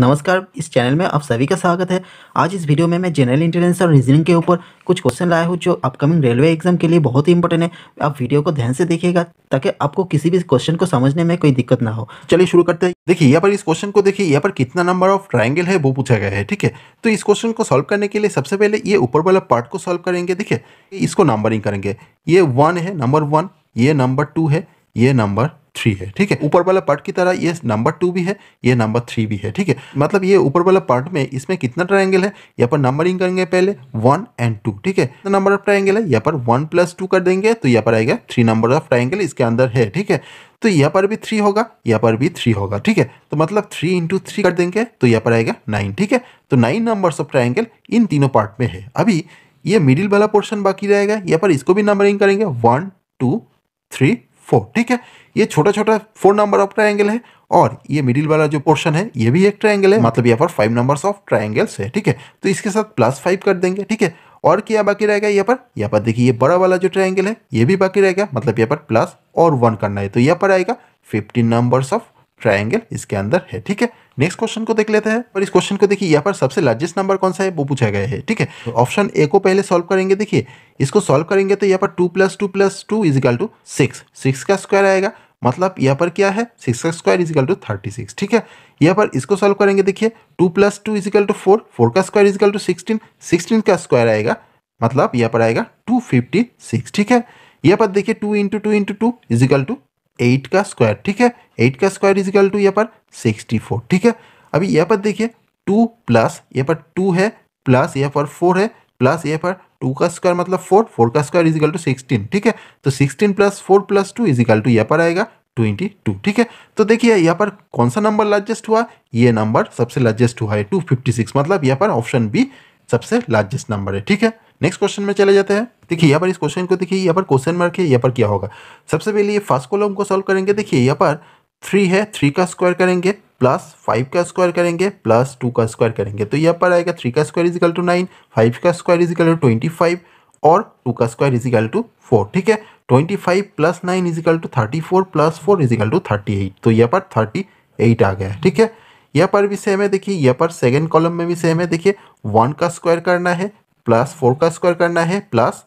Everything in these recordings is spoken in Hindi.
नमस्कार इस चैनल में आप सभी का स्वागत है आज इस वीडियो में मैं जनरल इंटेलिजेंस और रीजनिंग के ऊपर कुछ क्वेश्चन लाया हूँ जो अपकमिंग रेलवे एग्जाम के लिए बहुत ही इंपॉर्टेंट है आप वीडियो को ध्यान से देखिएगा ताकि आपको किसी भी क्वेश्चन को समझने में कोई दिक्कत ना हो चलिए शुरू करते हैं देखिए यहाँ पर इस क्वेश्चन को देखिए यहाँ पर कितना नंबर ऑफ ट्राइंगल है वो पूछा गया है ठीक है तो इस क्वेश्चन को सॉल्व करने के लिए सबसे पहले ये ऊपर वाला पार्ट को सॉल्व करेंगे देखिए इसको नंबरिंग करेंगे ये वन है नंबर वन ये नंबर टू है ये नंबर थ्री है ठीक है ऊपर वाला पार्ट की तरह ये नंबर टू भी है ये नंबर थ्री भी है ठीक है मतलब ये ऊपर वाला पार्ट में इसमें कितना ट्राइंगल है यहाँ पर नंबरिंग करेंगे पहले वन एंड टू ठीक है नंबर ऑफ ट्राइंगल है यहाँ पर वन प्लस टू कर देंगे तो यहाँ पर आएगा थ्री नंबर ऑफ ट्राइंगल इसके अंदर है ठीक है तो यहाँ पर भी थ्री होगा यहाँ पर भी थ्री होगा ठीक है तो मतलब थ्री इंटू थ्री कर देंगे तो यहाँ पर आएगा नाइन ठीक है तो नाइन नंबर्स ऑफ ट्राइंगल इन तीनों पार्ट में है अभी ये मिडिल वाला पोर्शन बाकी रहेगा यहाँ पर इसको भी नंबरिंग करेंगे वन टू थ्री फोर ठीक है ये छोटा छोटा फोर नंबर ऑफ ट्राइंगल है और ये मिडिल वाला जो पोर्शन है ये भी एक ट्राइंगल है मतलब यहाँ पर फाइव नंबर्स ऑफ ट्राइंगल्स है ठीक है तो इसके साथ प्लस फाइव कर देंगे ठीक है और क्या बाकी रहेगा यहाँ पर यहाँ पर देखिए ये बड़ा वाला जो ट्राइंगल है ये भी बाकी रहेगा मतलब यहाँ पर प्लस और वन करना है तो यहाँ पर आएगा फिफ्टीन नंबर्स ऑफ ट्राइंगल इसके अंदर है ठीक है नेक्स्ट क्वेश्चन को देख लेते हैं और इस क्वेश्चन को देखिए यहाँ पर सबसे लार्जेस्ट नंबर कौन सा है वो पूछा गया है ठीक है ऑप्शन तो ए को पहले सॉल्व करेंगे देखिए इसको सॉल्व करेंगे तो यहाँ पर two plus two plus two equal to six six का स्क्वायर आएगा मतलब यहाँ पर क्या है सिक्स का square equal to thirty six ठीक है यहाँ पर इसको सॉल्व करेंगे देखिए two plus two equal to four four का square equal to sixteen sixteen का स्क्वायर आएगा मतलब यहाँ पर आएगा टू फिफ्टी सिक्स ठीक है यहाँ पर देखिए two into two into two equal to eight का स्क्वायर ठीक है एट का स्क्वायर इजिकल टू यहाँ पर सिक्सटी फोर ठीक है अभी यहाँ पर देखिए टू प्लस यहाँ पर टू है प्लस यहाँ पर फोर है प्लस यहाँ पर टू का स्क्वायर मतलब फोर फोर का स्क्वायर इजिकल टू सिक्सटीन ठीक है तो sixteen plus four plus two equal to यहाँ पर आएगा ट्वेंटी टू ठीक है तो देखिए यहाँ पर कौन सा नंबर लार्जेस्ट हुआ ये नंबर सबसे लार्जेस्ट हुआ है टू फिफ्टी सिक्स मतलब यहाँ पर ऑप्शन बी सबसे लार्जेस्ट नंबर है ठीक है नेक्स्ट क्वेश्चन में चले जाते हैं देखिए यहाँ पर इस क्वेश्चन को देखिए यहाँ पर क्वेश्चन मार्क है यहाँ पर क्या होगा सबसे पहले ये फर्स्ट कॉलम को सॉल्व करेंगे देखिए यहाँ पर थ्री है थ्री का स्क्वायर करेंगे प्लस फाइव का स्क्वायर करेंगे प्लस टू का स्क्वायर करेंगे तो यहाँ पर आएगा थ्री का square equal to nine five का square equal to twenty five और टू का स्क्वायर इजिकल टू फोर ठीक है twenty five plus nine equal to thirty four plus four equal to thirty eight तो यहाँ पर थर्टी एट आ गया ठीक है यहाँ पर भी सेम है देखिए यहाँ पर सेकेंड कॉलम में भी सेम है देखिए वन का स्क्वायर करना है प्लस फोर का स्क्वायर करना है प्लस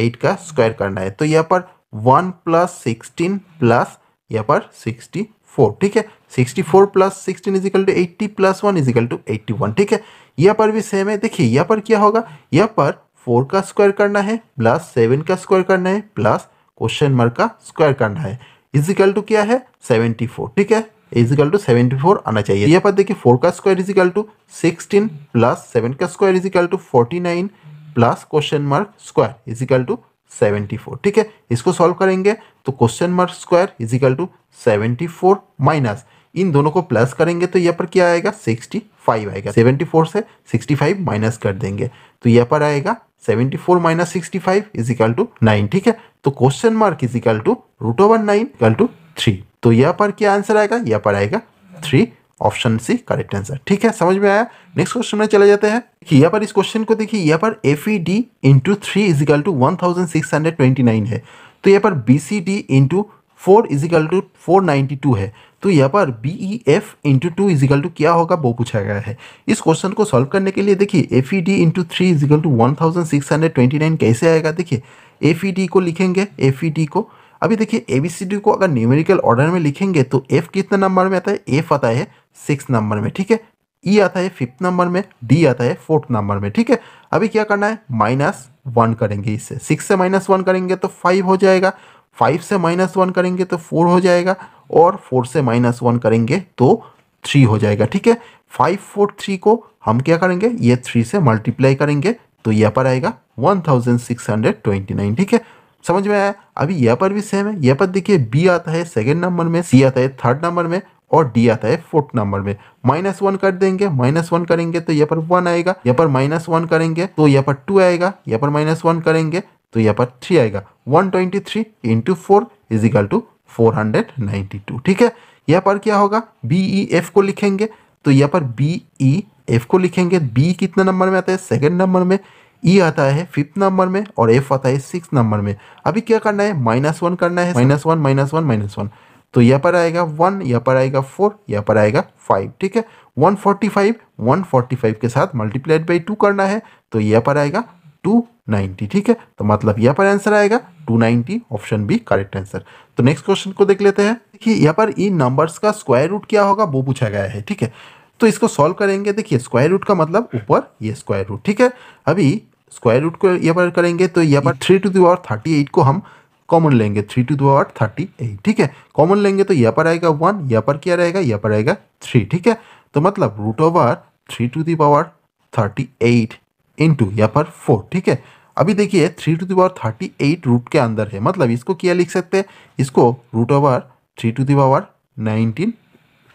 एट का स्क्वायर करना है तो यहाँ पर वन प्लस सिक्सटीन प्लस यहाँ पर सिक्सटी फोर ठीक है sixty four plus sixteen equal to eighty plus one equal to eighty one ठीक है यहाँ पर भी सेम है देखिए यहाँ पर क्या होगा यहाँ पर फोर का स्क्वायर करना है प्लस सेवन का स्क्वायर करना है प्लस क्वेश्चन मार्क का स्क्वायर करना है इजिकल टू क्या है सेवेंटी फोर ठीक है इजिकल टू सेवेंटी फोर आना चाहिए यहाँ पर देखिए फोर का square equal to sixteen plus seven का square equal to forty nine plus question mark square equal to seventy four ठीक है इसको सॉल्व करेंगे तो question mark square equal to seventy four minus इन दोनों को प्लस करेंगे तो यहाँ पर क्या आएगा सिक्सटी फाइव आएगा सेवेंटी फोर से सिक्सटी फाइव माइनस कर देंगे तो यहाँ पर आएगा seventy four minus sixty five equal to nine ठीक है तो question mark equal to root over nine equal to three तो यहाँ पर क्या आंसर आएगा यहाँ पर आएगा three option C correct answer ठीक है समझ में आया नेक्स्ट क्वेश्चन में चले जाते हैं कि यहाँ पर इस क्वेश्चन को देखिए यहाँ पर F E D into three equal to one thousand six hundred twenty nine है तो यहाँ पर B C D into four equal to four ninety two है तो यहाँ पर B E F into two equal to क्या होगा वो पूछा गया है इस क्वेश्चन को सॉल्व करने के लिए देखिए F E D into three equal to one thousand six hundred twenty nine कैसे आएगा देखिए एफ ई डी को लिखेंगे एफ ई डी को अभी देखिए ए बी सी डी को अगर न्यूमेरिकल ऑर्डर में लिखेंगे तो एफ कितने नंबर में आता है एफ आता है सिक्स नंबर में ठीक है ई e आता है फिफ्थ नंबर में डी आता है फोर्थ नंबर में ठीक है अभी क्या करना है माइनस वन करेंगे इससे सिक्स से माइनस वन करेंगे तो फाइव हो जाएगा फाइव से माइनस वन करेंगे तो फोर हो जाएगा और फोर से माइनस वन करेंगे तो थ्री हो जाएगा ठीक है फाइव फोर थ्री को हम क्या करेंगे ये थ्री से मल्टीप्लाई करेंगे तो यहाँ पर आएगा one thousand six hundred twenty nine ठीक है समझ में आया अभी यह पर भी सेम है यह पर देखिए बी आता है सेकेंड नंबर में सी आता है थर्ड नंबर में और डी आता है फोर्थ नंबर में माइनस वन कर देंगे माइनस वन करेंगे तो यहाँ पर वन आएगा यहाँ पर माइनस वन करेंगे तो यहाँ पर टू आएगा यहाँ पर माइनस वन करेंगे तो यहाँ पर थ्री आएगा one twenty three into four equal to four hundred ninety two ठीक है यहाँ पर क्या होगा बी ई एफ को लिखेंगे तो यहाँ पर बी ई एफ को लिखेंगे बी कितने नंबर में आता है सेकेंड नंबर में ई e आता है फिफ्थ नंबर में और एफ आता है सिक्स नंबर में अभी क्या करना है माइनस वन करना है minus one minus one minus one तो यहाँ पर आएगा वन यहाँ पर आएगा फोर यहाँ पर आएगा फाइव ठीक है one forty five one forty five के साथ मल्टीप्लाइड बाई टू करना है तो यहाँ पर आएगा टू नाइन्टी ठीक है तो मतलब यहाँ पर आंसर आएगा two ninety option B correct answer तो नेक्स्ट क्वेश्चन को देख लेते हैं देखिए यहाँ पर इन e नंबर्स का स्क्वायर रूट क्या होगा वो पूछा गया है ठीक है तो इसको सॉल्व करेंगे देखिए स्क्वायर रूट का मतलब हम्म। ऊपर ये स्क्वायर रूट ठीक है अभी स्क्वायर रूट को यहाँ पर करेंगे तो यहाँ पर three to the power thirty eight को हम कॉमन लेंगे three to the power thirty eight ठीक है कॉमन लेंगे तो यहाँ पर आएगा वन यहाँ पर क्या रहेगा यहाँ पर आएगा थ्री ठीक है तो मतलब root over three to the power thirty eight into यहाँ पर फोर ठीक है अभी देखिए three to the power thirty eight root के अंदर है मतलब इसको क्या लिख सकते हैं इसको root over three to the power nineteen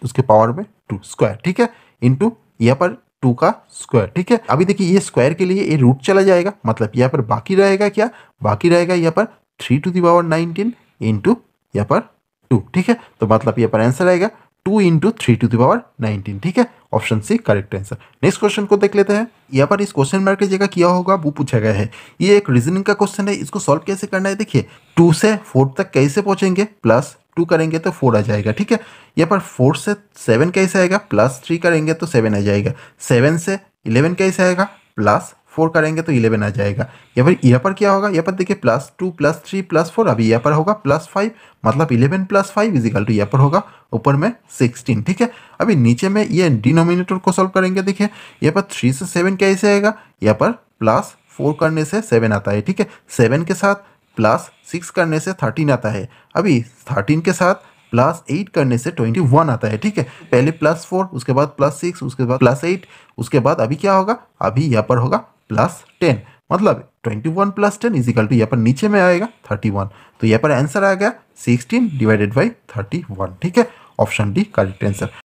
उसके पावर में टू स्क्वायर ठीक है इंटू यहाँ पर टू का स्क्वायर ठीक है अभी देखिए ये स्क्वायर के लिए ये रूट चला जाएगा मतलब यहाँ पर बाकी रहेगा क्या बाकी रहेगा यहाँ पर three to the power nineteen into यहाँ पर टू ठीक है तो मतलब यहाँ पर आंसर आएगा two into three to the power nineteen ठीक है option C correct answer next question को देख लेते हैं यहाँ पर इस क्वेश्चन मार्क की जगह किया होगा वो पूछा गया है ये एक रीजनिंग का क्वेश्चन है इसको सॉल्व कैसे करना है देखिए टू से फोर तक कैसे पहुंचेंगे प्लस टू करेंगे तो फोर आ जाएगा ठीक है यहाँ पर फोर से सेवन कैसे आएगा प्लस थ्री करेंगे तो सेवन आ जाएगा सेवन से इलेवन कैसे आएगा प्लस फोर करेंगे तो इलेवन आ जाएगा या फिर यहाँ पर क्या होगा यहाँ पर देखिए plus two plus three plus four अभी यहाँ पर होगा प्लस फाइव मतलब eleven plus five equal to यहाँ पर होगा ऊपर में सिक्सटीन ठीक है अभी नीचे में ये डिनोमिनेटर को सॉल्व करेंगे देखिए यहाँ पर थ्री से सेवन कैसे आएगा यहाँ पर प्लस फोर करने से सेवन आता है ठीक है सेवन के साथ प्लस सिक्स करने से थर्टीन आता है अभी थर्टीन के साथ प्लस एट करने से ट्वेंटी वन आता है ठीक है पहले प्लस फोर उसके बाद प्लस सिक्स उसके बाद प्लस एट उसके बाद अभी क्या होगा अभी यहाँ पर होगा प्लस टेन मतलब twenty one plus ten equal to यहाँ पर नीचे में आएगा थर्टी वन तो यहाँ पर आंसर आ गया sixteen divided by thirty one ठीक है ऑप्शन डी करेक्ट आंसर